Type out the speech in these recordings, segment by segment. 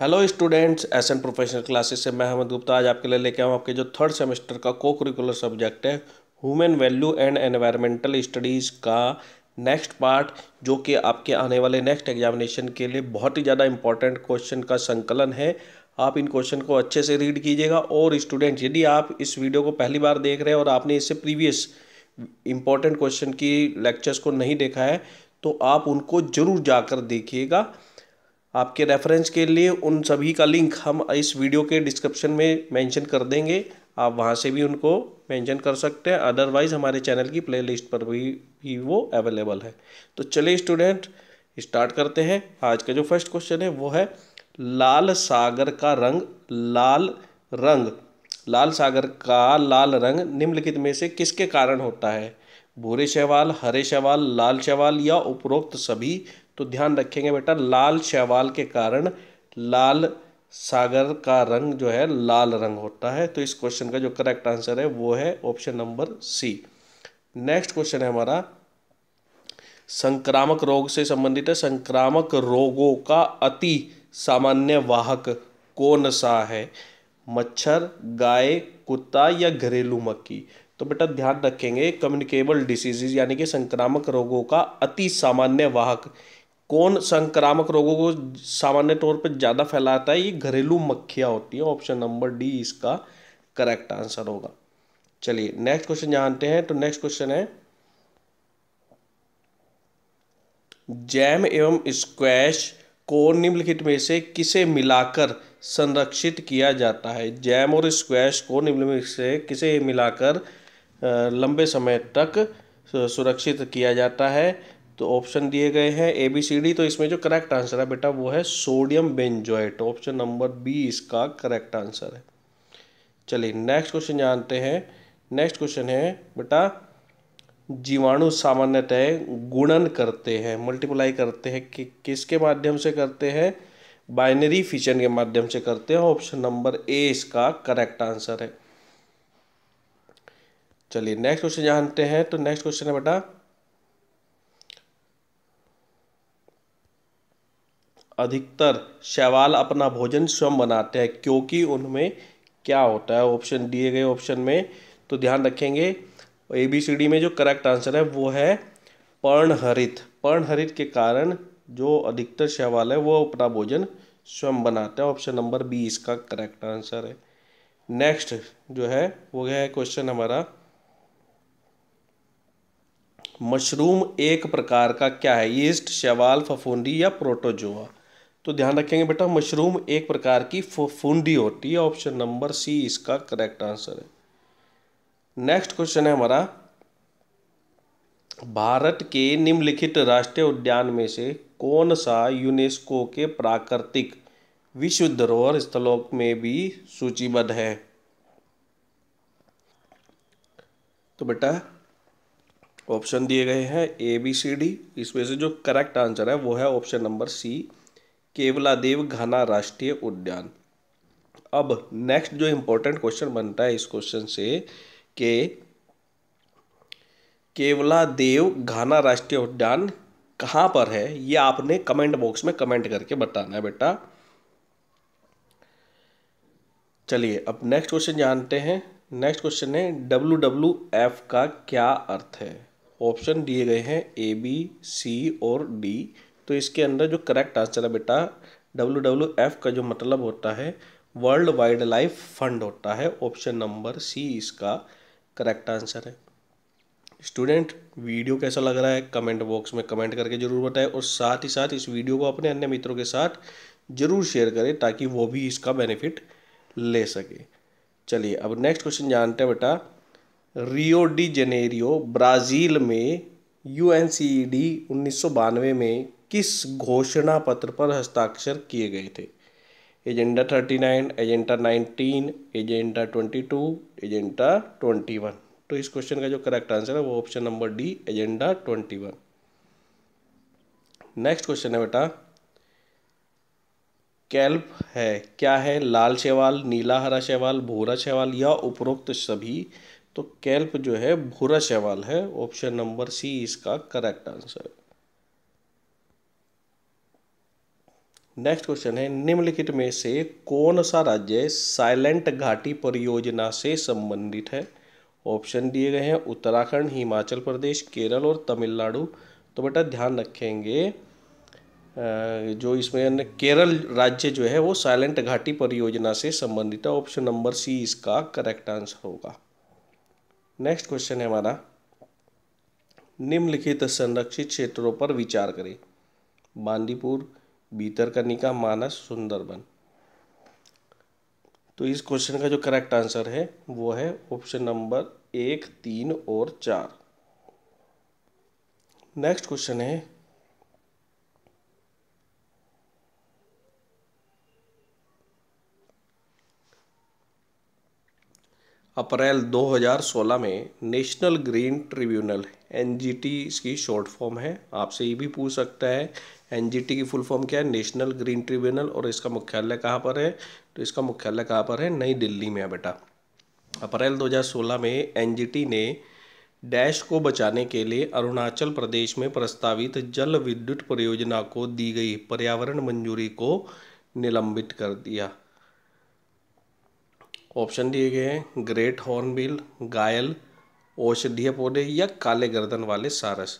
hello students S N professional classes से मैं अहमद गुप्ता आज आपके लिए लेके आऊँ आपके जो थर्ड सेमेस्टर का को करिकुलर सब्जेक्ट है human value and environmental studies का नेक्स्ट पार्ट जो कि आपके आने वाले नेक्स्ट एग्जामिनेशन के लिए बहुत ही ज़्यादा इंपॉर्टेंट क्वेश्चन का संकलन है आप इन क्वेश्चन को अच्छे से रीड कीजिएगा और स्टूडेंट यदि आप इस वीडियो को पहली बार देख रहे हैं और आपने इससे प्रीवियस इंपॉर्टेंट क्वेश्चन की लेक्चर्स को नहीं देखा है तो आप उनको ज़रूर जाकर देखिएगा आपके रेफरेंस के लिए उन सभी का लिंक हम इस वीडियो के डिस्क्रिप्शन में मेंशन कर देंगे आप वहाँ से भी उनको मेंशन कर सकते हैं अदरवाइज़ हमारे चैनल की प्लेलिस्ट पर भी, भी वो अवेलेबल है तो चलिए स्टूडेंट स्टार्ट करते हैं आज का जो फर्स्ट क्वेश्चन है वो है लाल सागर का रंग लाल रंग लाल सागर का लाल रंग निम्नलिखित में से किसके कारण होता है भूरे शैवाल हरे शैवाल लाल शैवाल या उपरोक्त सभी तो ध्यान रखेंगे बेटा लाल शैवाल के कारण लाल सागर का रंग जो है लाल रंग होता है तो इस क्वेश्चन का जो करेक्ट आंसर है वो है option number C next question है हमारा संक्रामक रोग से संबंधित है संक्रामक रोगों का अति सामान्य वाहक कौन सा है मच्छर गाय कुत्ता या घरेलू मक्खी तो बेटा ध्यान रखेंगे कम्युनिकेबल डिसीजेज यानी कि संक्रामक रोगों का अति सामान्य वाहक कौन संक्रामक रोगों को सामान्य तौर पर ज़्यादा फैलाता है ये घरेलू मक्खियाँ होती हैं ऑप्शन नंबर डी इसका करेक्ट आंसर होगा चलिए नेक्स्ट क्वेश्चन जानते हैं तो नेक्स्ट क्वेश्चन है जैम एवं स्क्वैश को निम्नलिखित में से किसे मिलाकर संरक्षित किया जाता है जैम और स्क्वैश को निम्नलिखित से किसे मिलाकर लंबे समय तक सुरक्षित किया जाता है तो ऑप्शन दिए गए हैं ए बी सी डी तो इसमें जो करेक्ट आंसर है बेटा वो है sodium benzoate option number B इसका करेक्ट आंसर है चलिए नेक्स्ट क्वेश्चन जानते हैं नेक्स्ट क्वेश्चन है बेटा जीवाणु सामान्यतः गुणन करते हैं मल्टीप्लाई करते हैं कि किसके माध्यम से करते हैं बाइनरी फिशन के माध्यम से करते हैं ऑप्शन नंबर ए इसका करेक्ट आंसर है चलिए नेक्स्ट क्वेश्चन जानते हैं तो नेक्स्ट क्वेश्चन है बेटा अधिकतर शैवाल अपना भोजन स्वयं बनाते हैं क्योंकि उनमें क्या होता है ऑप्शन दिए गए ऑप्शन में तो ध्यान रखेंगे ए बी सी डी में जो करेक्ट आंसर है वो है पर्णहरित पर्णहरित के कारण जो अधिकतर शैवाल है वो अपना भोजन स्वयं बनाते हैं ऑप्शन नंबर बी इसका करेक्ट आंसर है नेक्स्ट जो है वो है क्वेश्चन हमारा मशरूम एक प्रकार का क्या है ईस्ट शैवाल फफूंदी या प्रोटोजोआ तो ध्यान रखेंगे बेटा मशरूम एक प्रकार की फूंडी होती है ऑप्शन नंबर सी इसका करेक्ट आंसर है नेक्स्ट क्वेश्चन है हमारा भारत के निम्नलिखित राष्ट्रीय उद्यान में से कौन सा यूनेस्को के प्राकृतिक विश्व धरोहर स्थलों में भी सूचीबद्ध है तो बेटा ऑप्शन दिए गए हैं ए बी सी डी इसमें से जो करेक्ट आंसर है वो है option number C Keoladeo Ghana राष्ट्रीय उद्यान अब नेक्स्ट जो इम्पोर्टेंट क्वेश्चन बनता है इस क्वेश्चन से के केवला देव घाना राष्ट्रीय उद्यान कहाँ पर है ये आपने कमेंट बॉक्स में कमेंट करके बताना है बेटा चलिए अब नेक्स्ट क्वेश्चन जानते हैं नेक्स्ट क्वेश्चन है डब्लू डब्लू एफ का क्या अर्थ है ऑप्शन दिए गए हैं ए बी सी और डी तो इसके अंदर जो करेक्ट आंसर है बेटा डब्ल्यू डब्ल्यू एफ का जो मतलब होता है वर्ल्ड वाइल्ड लाइफ फंड होता है ऑप्शन नंबर सी इसका करेक्ट आंसर है स्टूडेंट वीडियो कैसा लग रहा है कमेंट बॉक्स में कमेंट करके ज़रूर बताएं और साथ ही साथ इस वीडियो को अपने अन्य मित्रों के साथ ज़रूर शेयर करें ताकि वो भी इसका बेनिफिट ले सके चलिए अब नेक्स्ट क्वेश्चन जानते हैं बेटा रियो डी जेनेरियो ब्राज़ील में U N C E D उन्नीस में किस घोषणा पत्र पर हस्ताक्षर किए गए थे agenda thirty nine agenda nineteen agenda twenty two agenda twenty one तो इस क्वेश्चन का जो करेक्ट आंसर है वो option number D agenda twenty one next question है बेटा कैल्प है क्या है लाल शैवाल नीला हरा शैवाल भूरा शैवाल या उपरोक्त सभी तो कैल्प जो है भूरा शैवाल है ऑप्शन नंबर सी इसका करेक्ट आंसर नेक्स्ट क्वेश्चन है निम्नलिखित में से कौन सा राज्य साइलेंट घाटी परियोजना से संबंधित है ऑप्शन दिए गए हैं उत्तराखंड हिमाचल प्रदेश केरल और तमिलनाडु तो बेटा ध्यान रखेंगे जो इसमें केरल राज्य जो है वो साइलेंट घाटी परियोजना से संबंधित है ऑप्शन नंबर सी इसका करेक्ट आंसर होगा नेक्स्ट क्वेश्चन है हमारा निम्नलिखित संरक्षित क्षेत्रों पर विचार करें बांदीपुर भीतरकनिका मानस सुंदरबन तो इस क्वेश्चन का जो करेक्ट आंसर है वो है ऑप्शन नंबर एक तीन और चार नेक्स्ट क्वेश्चन है अप्रैल 2016 में नेशनल ग्रीन ट्रिब्यूनल एनजीटी की शॉर्ट फॉर्म है आपसे ये भी पूछ सकता है एनजीटी की फुल फॉर्म क्या है नेशनल ग्रीन ट्रिब्यूनल और इसका मुख्यालय कहाँ पर है तो इसका मुख्यालय कहाँ पर है नई दिल्ली में है बेटा अप्रैल 2016 में एनजीटी ने डैश को बचाने के लिए अरुणाचल प्रदेश में प्रस्तावित जल विद्युत परियोजना को दी गई पर्यावरण मंजूरी को निलंबित कर दिया ऑप्शन दिए गए हैं ग्रेट हॉर्नबिल गायल औषधीय पौधे या काले गर्दन वाले सारस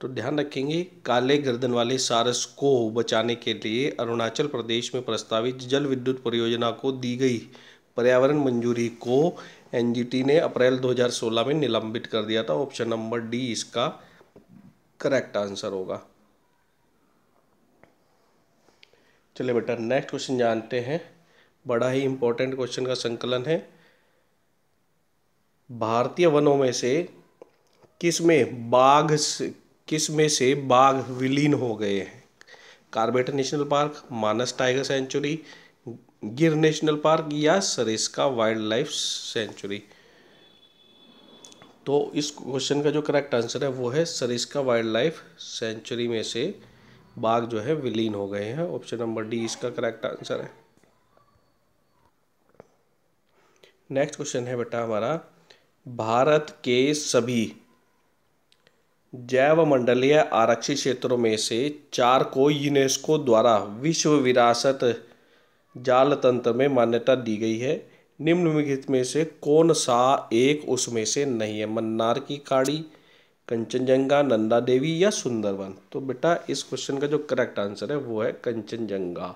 तो ध्यान रखेंगे काले गर्दन वाले सारस को बचाने के लिए अरुणाचल प्रदेश में प्रस्तावित जल विद्युत परियोजना को दी गई पर्यावरण मंजूरी को एनजीटी ने अप्रैल 2016 में निलंबित कर दिया था ऑप्शन नंबर डी इसका करेक्ट आंसर होगा चलिए बेटा नेक्स्ट क्वेश्चन जानते हैं बड़ा ही इंपॉर्टेंट क्वेश्चन का संकलन है भारतीय वनों में से किसमें बाघ किस में से बाघ विलीन हो गए हैं Corbett national park Manas tiger sanctuary Gir national park या सरिस्का वाइल्ड लाइफ सेंचुरी तो इस क्वेश्चन का जो करेक्ट आंसर है वो है सरिस्का वाइल्ड लाइफ सेंचुरी में से बाघ जो है विलीन हो गए हैं ऑप्शन नंबर डी इसका करेक्ट आंसर है नेक्स्ट क्वेश्चन है बेटा हमारा भारत के सभी जैव मंडलीय आरक्षित क्षेत्रों में से चार को यूनेस्को द्वारा विश्व विरासत जाल तंत्र में मान्यता दी गई है निम्नलिखित में से कौन सा एक उसमें से नहीं है मन्नार की काड़ी कंचनजंगा नंदा देवी या सुंदरवन तो बेटा इस क्वेश्चन का जो करेक्ट आंसर है वो है कंचनजंगा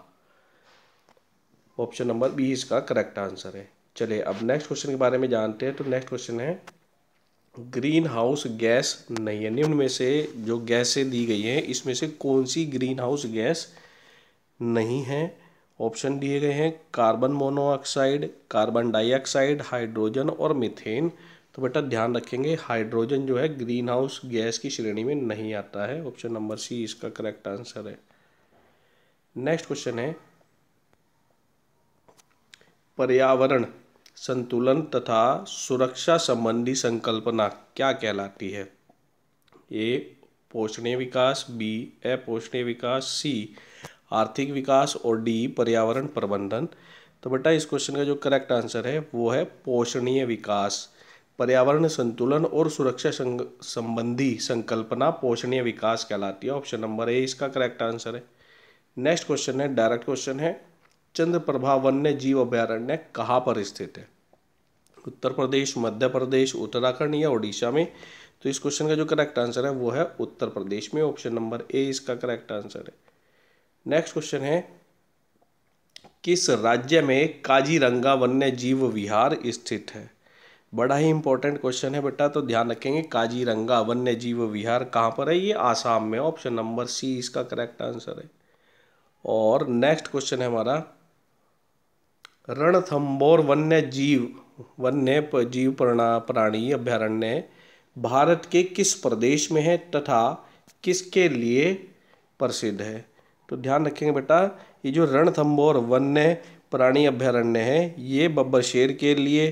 ऑप्शन नंबर बी इसका करेक्ट आंसर है चलिए अब नेक्स्ट क्वेश्चन के बारे में जानते हैं तो नेक्स्ट क्वेश्चन है ग्रीन हाउस गैस नहीं है निम्न में से जो गैसें दी गई हैं इसमें से कौन सी ग्रीन हाउस गैस नहीं है ऑप्शन दिए गए हैं carbon monoxide carbon dioxide hydrogen और मिथेन तो बेटा ध्यान रखेंगे हाइड्रोजन जो है ग्रीन हाउस गैस की श्रेणी में नहीं आता है ऑप्शन नंबर सी इसका करेक्ट आंसर है नेक्स्ट क्वेश्चन है पर्यावरण संतुलन तथा सुरक्षा संबंधी संकल्पना क्या कहलाती है ए पोषणीय विकास बी अपोषणीय विकास सी आर्थिक विकास और डी पर्यावरण प्रबंधन तो बेटा इस क्वेश्चन का जो करेक्ट आंसर है वो है पोषणीय विकास पर्यावरण संतुलन और सुरक्षा संबंधी संकल्पना पोषणीय विकास कहलाती है ऑप्शन नंबर ए इसका करेक्ट आंसर है नेक्स्ट क्वेश्चन है डायरेक्ट क्वेश्चन है चंद्रप्रभा वन्य जीव अभयारण्य कहाँ पर स्थित है उत्तर प्रदेश मध्य प्रदेश उत्तराखंड या उड़ीसा में तो इस क्वेश्चन का जो करेक्ट आंसर है वो है उत्तर प्रदेश में ऑप्शन नंबर ए इसका करेक्ट आंसर है नेक्स्ट क्वेश्चन है किस राज्य में काजीरंगा वन्य जीव विहार स्थित है बड़ा ही इंपॉर्टेंट क्वेश्चन है बेटा तो ध्यान रखेंगे काजीरंगा वन्य जीव विहार कहाँ पर है ये आसाम में ऑप्शन नंबर सी इसका करेक्ट आंसर है और नेक्स्ट क्वेश्चन है हमारा रणथंबोर वन्य जीव वन्य जीव प्रणा प्राणी अभ्यारण्य भारत के किस प्रदेश में है तथा किसके लिए प्रसिद्ध है तो ध्यान रखेंगे बेटा ये जो रणथंबोर वन्य प्राणी अभ्यारण्य है ये बब्बर शेर के लिए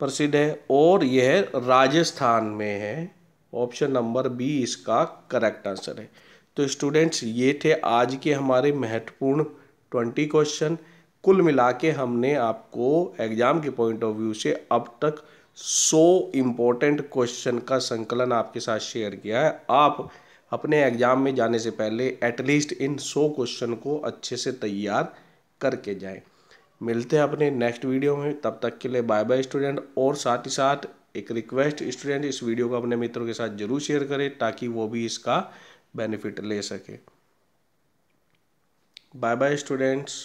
प्रसिद्ध है और यह राजस्थान में है ऑप्शन नंबर बी इसका करेक्ट आंसर है तो स्टूडेंट्स ये थे आज के हमारे महत्वपूर्ण ट्वेंटी क्वेश्चन कुल मिला के हमने आपको एग्जाम के पॉइंट ऑफ व्यू से अब तक सौ इम्पोर्टेंट क्वेश्चन का संकलन आपके साथ शेयर किया है आप अपने एग्जाम में जाने से पहले एटलीस्ट इन सौ क्वेश्चन को अच्छे से तैयार करके जाएं मिलते हैं अपने नेक्स्ट वीडियो में तब तक के लिए बाय बाय स्टूडेंट और साथ ही साथ एक रिक्वेस्ट स्टूडेंट इस वीडियो को अपने मित्रों के साथ जरूर शेयर करें ताकि वो भी इसका बेनिफिट ले सके बाय बाय स्टूडेंट्स